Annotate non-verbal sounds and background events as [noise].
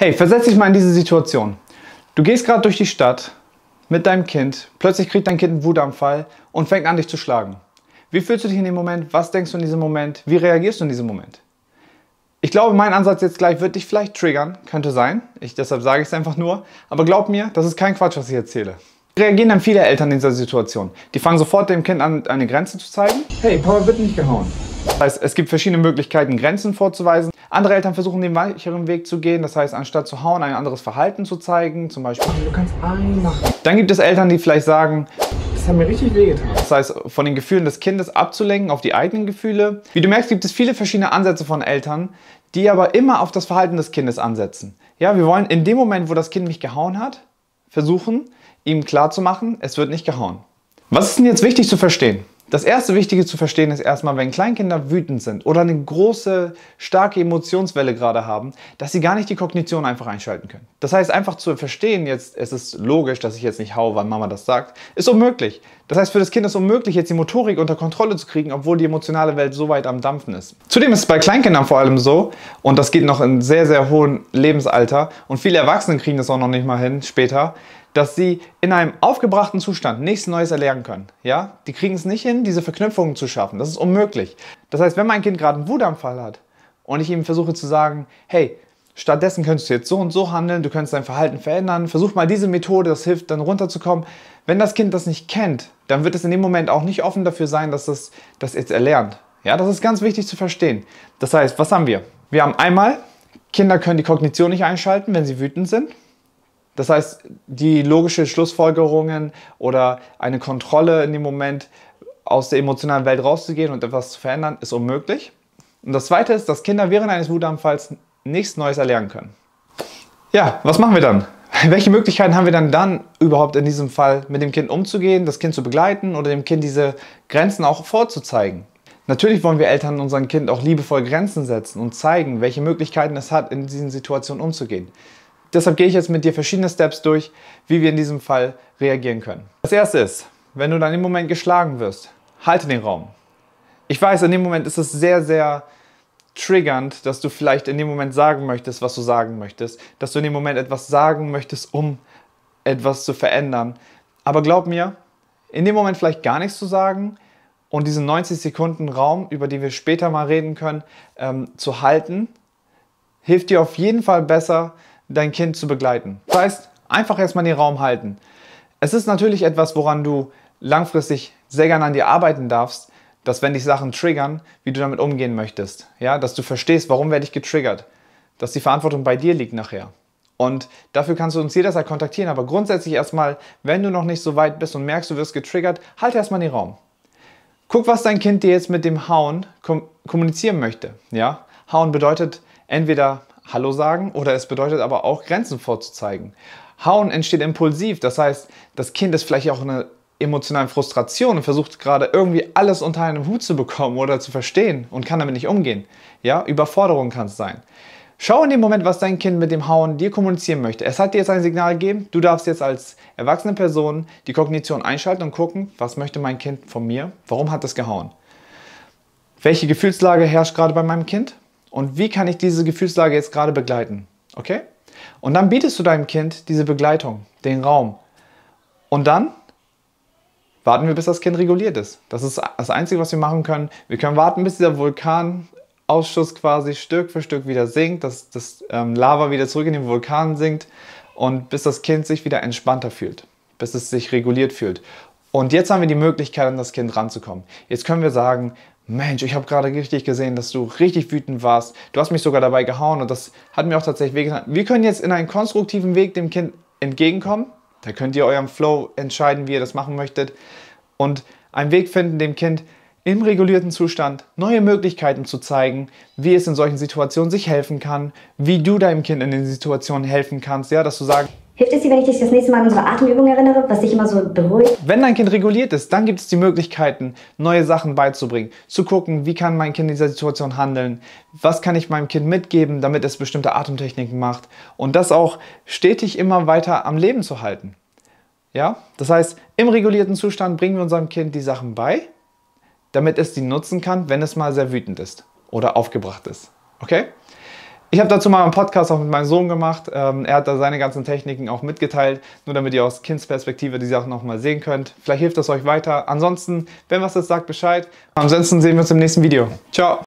Hey, versetz dich mal in diese Situation. Du gehst gerade durch die Stadt mit deinem Kind, plötzlich kriegt dein Kind einen Wutanfall und fängt an, dich zu schlagen. Wie fühlst du dich in dem Moment? Was denkst du in diesem Moment? Wie reagierst du in diesem Moment? Ich glaube, mein Ansatz jetzt gleich wird dich vielleicht triggern, könnte sein. Ich, deshalb sage ich es einfach nur. Aber glaub mir, das ist kein Quatsch, was ich erzähle. Reagieren dann viele Eltern in dieser Situation. Die fangen sofort dem Kind an, eine Grenze zu zeigen. Hey, Papa wird nicht gehauen. Das heißt, es gibt verschiedene Möglichkeiten, Grenzen vorzuweisen. Andere Eltern versuchen den weicheren Weg zu gehen, das heißt, anstatt zu hauen, ein anderes Verhalten zu zeigen, zum Beispiel, du kannst einmachen. Dann gibt es Eltern, die vielleicht sagen, das hat mir richtig wehgetan. Das heißt, von den Gefühlen des Kindes abzulenken auf die eigenen Gefühle. Wie du merkst, gibt es viele verschiedene Ansätze von Eltern, die aber immer auf das Verhalten des Kindes ansetzen. Ja, wir wollen in dem Moment, wo das Kind mich gehauen hat, versuchen, ihm klarzumachen, es wird nicht gehauen. Was ist denn jetzt wichtig zu verstehen? Das erste Wichtige zu verstehen ist erstmal, wenn Kleinkinder wütend sind oder eine große, starke Emotionswelle gerade haben, dass sie gar nicht die Kognition einfach einschalten können. Das heißt, einfach zu verstehen, jetzt, es ist logisch, dass ich jetzt nicht haue, weil Mama das sagt, ist unmöglich. Das heißt, für das Kind ist unmöglich, jetzt die Motorik unter Kontrolle zu kriegen, obwohl die emotionale Welt so weit am Dampfen ist. Zudem ist es bei Kleinkindern vor allem so, und das geht noch in sehr, sehr hohem Lebensalter, und viele Erwachsene kriegen das auch noch nicht mal hin später, dass sie in einem aufgebrachten Zustand nichts Neues erlernen können. Ja? Die kriegen es nicht hin, diese Verknüpfungen zu schaffen. Das ist unmöglich. Das heißt, wenn mein Kind gerade einen Wutanfall hat und ich ihm versuche zu sagen, hey, stattdessen könntest du jetzt so und so handeln, du könntest dein Verhalten verändern, versuch mal diese Methode, das hilft dann runterzukommen. Wenn das Kind das nicht kennt, dann wird es in dem Moment auch nicht offen dafür sein, dass es das jetzt erlernt. Ja, das ist ganz wichtig zu verstehen. Das heißt, was haben wir? Wir haben einmal, Kinder können die Kognition nicht einschalten, wenn sie wütend sind. Das heißt, die logische Schlussfolgerungen oder eine Kontrolle in dem Moment aus der emotionalen Welt rauszugehen und etwas zu verändern, ist unmöglich. Und das Zweite ist, dass Kinder während eines Wutanfalls nichts Neues erlernen können. Ja, was machen wir dann? [laughs] Welche Möglichkeiten haben wir dann dann überhaupt in diesem Fall mit dem Kind umzugehen, das Kind zu begleiten oder dem Kind diese Grenzen auch vorzuzeigen? Natürlich wollen wir Eltern unserem Kind auch liebevoll Grenzen setzen und zeigen, welche Möglichkeiten es hat, in diesen Situationen umzugehen. Deshalb gehe ich jetzt mit dir verschiedene Steps durch, wie wir in diesem Fall reagieren können. Das erste ist, wenn du dann im Moment geschlagen wirst, halte den Raum. Ich weiß, in dem Moment ist es sehr, sehr triggernd, dass du vielleicht in dem Moment sagen möchtest, was du sagen möchtest, dass du in dem Moment etwas sagen möchtest, um etwas zu verändern. Aber glaub mir, in dem Moment vielleicht gar nichts zu sagen und diesen 90 Sekunden Raum, über den wir später mal reden können, ähm, zu halten, hilft dir auf jeden Fall besser, dein Kind zu begleiten. Das heißt, einfach erstmal den Raum halten. Es ist natürlich etwas, woran du langfristig sehr gerne an dir arbeiten darfst, dass wenn dich Sachen triggern, wie du damit umgehen möchtest. Ja, dass du verstehst, warum werde ich getriggert. Dass die Verantwortung bei dir liegt nachher. Und dafür kannst du uns jederzeit kontaktieren. Aber grundsätzlich erstmal, wenn du noch nicht so weit bist und merkst, du wirst getriggert, halt erstmal den Raum. Guck, was dein Kind dir jetzt mit dem Hauen kom kommunizieren möchte. Ja? Hauen bedeutet entweder Hallo sagen oder es bedeutet aber auch Grenzen vorzuzeigen. Hauen entsteht impulsiv, das heißt, das Kind ist vielleicht auch in einer emotionalen Frustration und versucht gerade irgendwie alles unter einen Hut zu bekommen oder zu verstehen und kann damit nicht umgehen. Ja, Überforderung kann es sein. Schau in dem Moment, was dein Kind mit dem Hauen dir kommunizieren möchte. Es hat dir jetzt ein Signal gegeben, du darfst jetzt als erwachsene Person die Kognition einschalten und gucken, was möchte mein Kind von mir? Warum hat es gehauen? Welche Gefühlslage herrscht gerade bei meinem Kind? und wie kann ich diese Gefühlslage jetzt gerade begleiten. Okay? Und dann bietest du deinem Kind diese Begleitung, den Raum. Und dann warten wir, bis das Kind reguliert ist. Das ist das Einzige, was wir machen können. Wir können warten, bis dieser Vulkanausschuss quasi Stück für Stück wieder sinkt, dass das ähm, Lava wieder zurück in den Vulkan sinkt und bis das Kind sich wieder entspannter fühlt, bis es sich reguliert fühlt. Und jetzt haben wir die Möglichkeit, an das Kind ranzukommen. Jetzt können wir sagen, Mensch, ich habe gerade richtig gesehen, dass du richtig wütend warst. Du hast mich sogar dabei gehauen und das hat mir auch tatsächlich wehgetan. Wir können jetzt in einen konstruktiven Weg dem Kind entgegenkommen. Da könnt ihr eurem Flow entscheiden, wie ihr das machen möchtet. Und einen Weg finden, dem Kind im regulierten Zustand neue Möglichkeiten zu zeigen, wie es in solchen Situationen sich helfen kann, wie du deinem Kind in den Situationen helfen kannst. Ja, dass du sagst, Hilft es dir, wenn ich dich das nächste Mal an unsere Atemübung erinnere, was dich immer so beruhigt? Wenn dein Kind reguliert ist, dann gibt es die Möglichkeiten, neue Sachen beizubringen. Zu gucken, wie kann mein Kind in dieser Situation handeln? Was kann ich meinem Kind mitgeben, damit es bestimmte Atemtechniken macht? Und das auch stetig immer weiter am Leben zu halten. Ja? Das heißt, im regulierten Zustand bringen wir unserem Kind die Sachen bei, damit es die nutzen kann, wenn es mal sehr wütend ist oder aufgebracht ist. Okay? Ich habe dazu mal einen Podcast auch mit meinem Sohn gemacht. Ähm, er hat da seine ganzen Techniken auch mitgeteilt, nur damit ihr aus Kindsperspektive die Sachen nochmal sehen könnt. Vielleicht hilft das euch weiter. Ansonsten, wenn was das sagt, Bescheid. Ansonsten sehen wir uns im nächsten Video. Ciao!